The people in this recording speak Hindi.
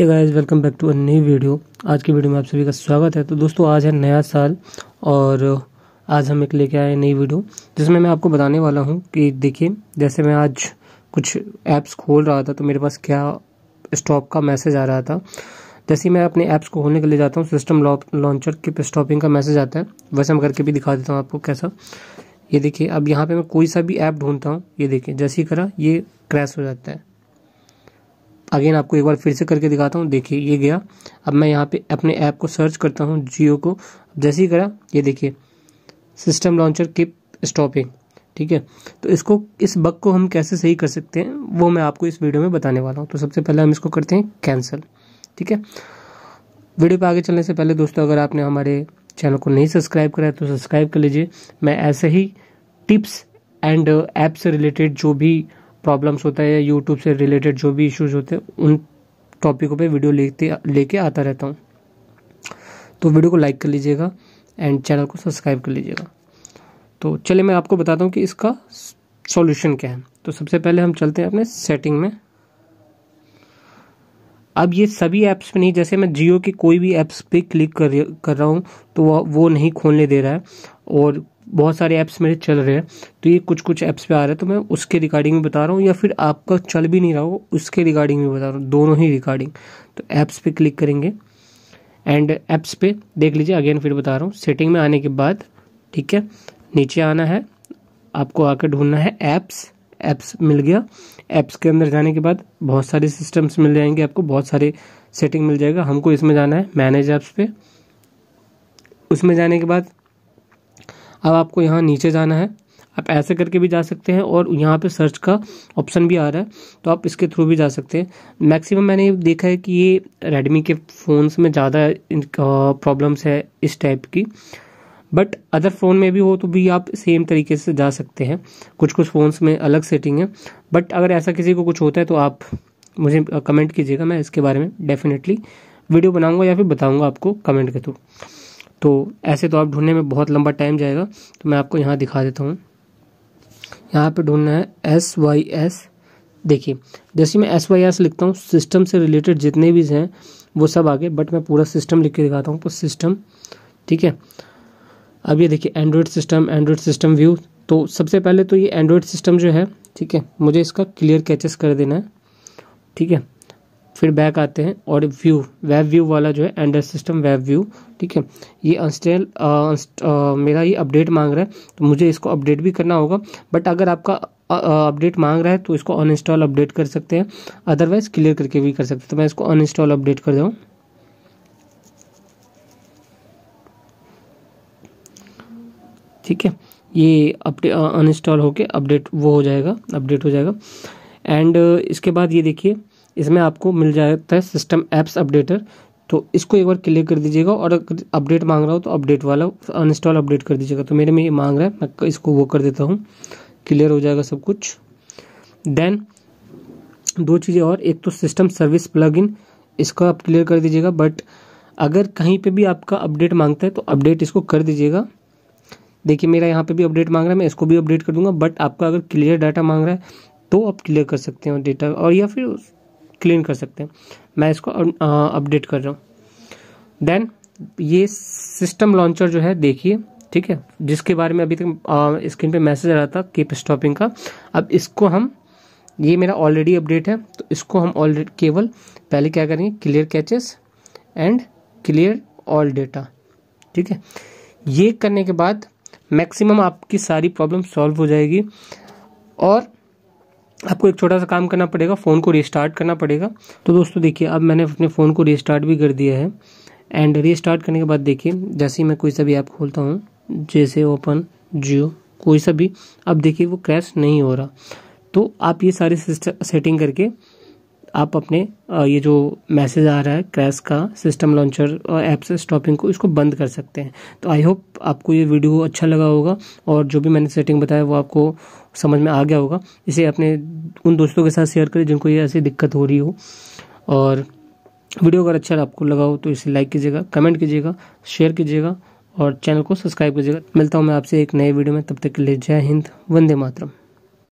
ये guys welcome back to a new video आज की वीडियो में आप सभी का स्वागत है तो दोस्तों आज है नया साल और uh, आज हम एक लेके आए नई वीडियो जिसमें मैं आपको बताने वाला हूँ कि देखिए जैसे मैं आज कुछ ऐप्स खोल रहा था तो मेरे पास क्या स्टॉप का मैसेज आ रहा था जैसे ही मैं अपने ऐप्स को खोलने के लिए जाता हूँ सिस्टम लॉन्चर की स्टॉपिंग का मैसेज आता है वैसे मैं करके भी दिखा देता हूँ आपको कैसा ये देखिए अब यहाँ पर मैं कोई सा भी ऐप ढूंढता हूँ ये देखिए जैसे ही करा ये क्रैश हो जाता है अगेन आपको एक बार फिर से करके दिखाता हूँ देखिए ये गया अब मैं यहाँ पे अपने ऐप को सर्च करता हूँ जियो को जैसे ही करा ये देखिए सिस्टम लॉन्चर किप स्टॉपिंग ठीक है तो इसको इस बग को हम कैसे सही कर सकते हैं वो मैं आपको इस वीडियो में बताने वाला हूँ तो सबसे पहले हम इसको करते हैं कैंसिल ठीक है वीडियो पर आगे चलने से पहले दोस्तों अगर आपने हमारे चैनल को नहीं सब्सक्राइब करा है तो सब्सक्राइब कर लीजिए मैं ऐसे ही टिप्स एंड ऐप से रिलेटेड जो भी प्रॉब्लम्स होता है या यूट्यूब से रिलेटेड जो भी इश्यूज होते हैं उन टॉपिकों पे वीडियो लेते लेके आता रहता हूँ तो वीडियो को लाइक कर लीजिएगा एंड चैनल को सब्सक्राइब कर लीजिएगा तो चलिए मैं आपको बताता हूँ कि इसका सॉल्यूशन क्या है तो सबसे पहले हम चलते हैं अपने सेटिंग में अब ये सभी ऐप्स पे नहीं जैसे मैं जियो की कोई भी ऐप्स पे क्लिक कर कर रहा हूँ तो वो वो नहीं खोलने दे रहा है और बहुत सारे ऐप्स मेरे चल रहे हैं तो ये कुछ कुछ ऐप्स पे आ रहे हैं तो मैं उसके रिगार्डिंग में बता रहा हूँ या फिर आपका चल भी नहीं रहा हो उसके रिगार्डिंग में बता रहा हूँ दोनों ही रिगार्डिंग तो ऐप्स पे क्लिक करेंगे एंड ऐप्स पे देख लीजिए अगेन फिर बता रहा हूँ सेटिंग में आने के बाद ठीक है नीचे आना है आपको आकर ढूंढना है ऐप्स ऐप्स मिल गया ऐप्स के अंदर जाने के बाद बहुत सारे सिस्टम्स मिल जाएंगे आपको बहुत सारे सेटिंग मिल जाएगा हमको इसमें जाना है मैनेज ऐप्स पे उसमें जाने के बाद अब आपको यहाँ नीचे जाना है आप ऐसे करके भी जा सकते हैं और यहाँ पे सर्च का ऑप्शन भी आ रहा है तो आप इसके थ्रू भी जा सकते हैं मैक्सिमम मैंने देखा है कि ये रेडमी के फ़ोन्स में ज़्यादा प्रॉब्लम्स है इस टाइप की बट अदर फ़ोन में भी हो तो भी आप सेम तरीके से जा सकते हैं कुछ कुछ फ़ोन्स में अलग सेटिंग है बट अगर ऐसा किसी को कुछ होता है तो आप मुझे कमेंट कीजिएगा मैं इसके बारे में डेफिनेटली वीडियो बनाऊंगा या फिर बताऊंगा आपको कमेंट के थ्रू तो ऐसे तो आप ढूंढने में बहुत लंबा टाइम जाएगा तो मैं आपको यहाँ दिखा देता हूँ यहाँ पे ढूंढना है एस वाई एस देखिए जैसे मैं एस वाई एस लिखता हूँ सिस्टम से रिलेटेड जितने भी हैं वो सब आगे बट मैं पूरा सिस्टम लिख के दिखाता हूँ सिस्टम ठीक है अब ये देखिए Android system Android system view तो सबसे पहले तो ये एंड्रॉयड सिस्टम जो है ठीक है मुझे इसका क्लियर कैचेस कर देना है ठीक है फिर बैक आते हैं और व्यू वेब व्यू वाला जो है एंड्रॉइड सिस्टम वेब व्यू ठीक है ये अनस्टेल मेरा ये अपडेट मांग रहा है तो मुझे इसको अपडेट भी करना होगा बट अगर आपका अपडेट मांग रहा है तो इसको अनइंस्टॉल अपडेट कर सकते हैं अदरवाइज क्लियर करके भी कर सकते हैं तो मैं इसको अनइंस्टॉल अपडेट कर दूँ ठीक है ये अपडे अनइंस्टॉल होके अपडेट वो हो जाएगा अपडेट हो जाएगा एंड इसके बाद ये देखिए इसमें आपको मिल जाता है सिस्टम ऐप्स अपडेटर तो इसको एक बार क्लिक कर दीजिएगा और अगर अपडेट मांग रहा हो तो अपडेट वाला अनइंस्टॉल अपडेट कर दीजिएगा तो मेरे में ये मांग रहा है मैं इसको वो कर देता हूँ क्लियर हो जाएगा सब कुछ देन दो चीज़ें और एक तो सिस्टम सर्विस इन इसको आप क्लियर कर दीजिएगा बट अगर कहीं पे भी आपका अपडेट मांगता है तो अपडेट इसको कर दीजिएगा देखिए मेरा यहाँ पे भी अपडेट मांग रहा है मैं इसको भी अपडेट कर दूंगा बट आपका अगर क्लियर डाटा मांग रहा है तो आप क्लियर कर सकते हैं डेटा और या फिर क्लीन कर सकते हैं मैं इसको अपडेट कर रहा हूँ देन ये सिस्टम लॉन्चर जो है देखिए ठीक है जिसके बारे में अभी तक स्क्रीन पे मैसेज आ रहा था कीप स्टॉपिंग का अब इसको हम ये मेरा ऑलरेडी अपडेट है तो इसको हम ऑलरेडी केवल पहले क्या करेंगे clear caches and clear all data ठीक है ये करने के बाद मैक्सिमम आपकी सारी प्रॉब्लम सॉल्व हो जाएगी और आपको एक छोटा सा काम करना पड़ेगा फ़ोन को रिस्टार्ट करना पड़ेगा तो दोस्तों देखिए अब मैंने अपने फ़ोन को रिस्टार्ट भी कर दिया है एंड रिस्टार्ट करने के बाद देखिए जैसे ही मैं कोई सा भी ऐप खोलता हूँ जैसे ओपन जियो कोई सा भी अब देखिए वो क्रैश नहीं हो रहा तो आप ये सारी सेटिंग करके आप अपने ये जो मैसेज आ रहा है क्रैश का सिस्टम लॉन्चर ऐप से स्टॉपिंग को इसको बंद कर सकते हैं तो आई होप आपको ये वीडियो अच्छा लगा होगा और जो भी मैंने सेटिंग बताया वो आपको समझ में आ गया होगा इसे अपने उन दोस्तों के साथ शेयर करें जिनको ये ऐसी दिक्कत हो रही हो और वीडियो अगर अच्छा आपको लगा हो तो इसे लाइक कीजिएगा कमेंट कीजिएगा शेयर कीजिएगा और चैनल को सब्सक्राइब कीजिएगा मिलता हूँ मैं आपसे एक नए वीडियो में तब तक के लिए जय हिंद वंदे मातरम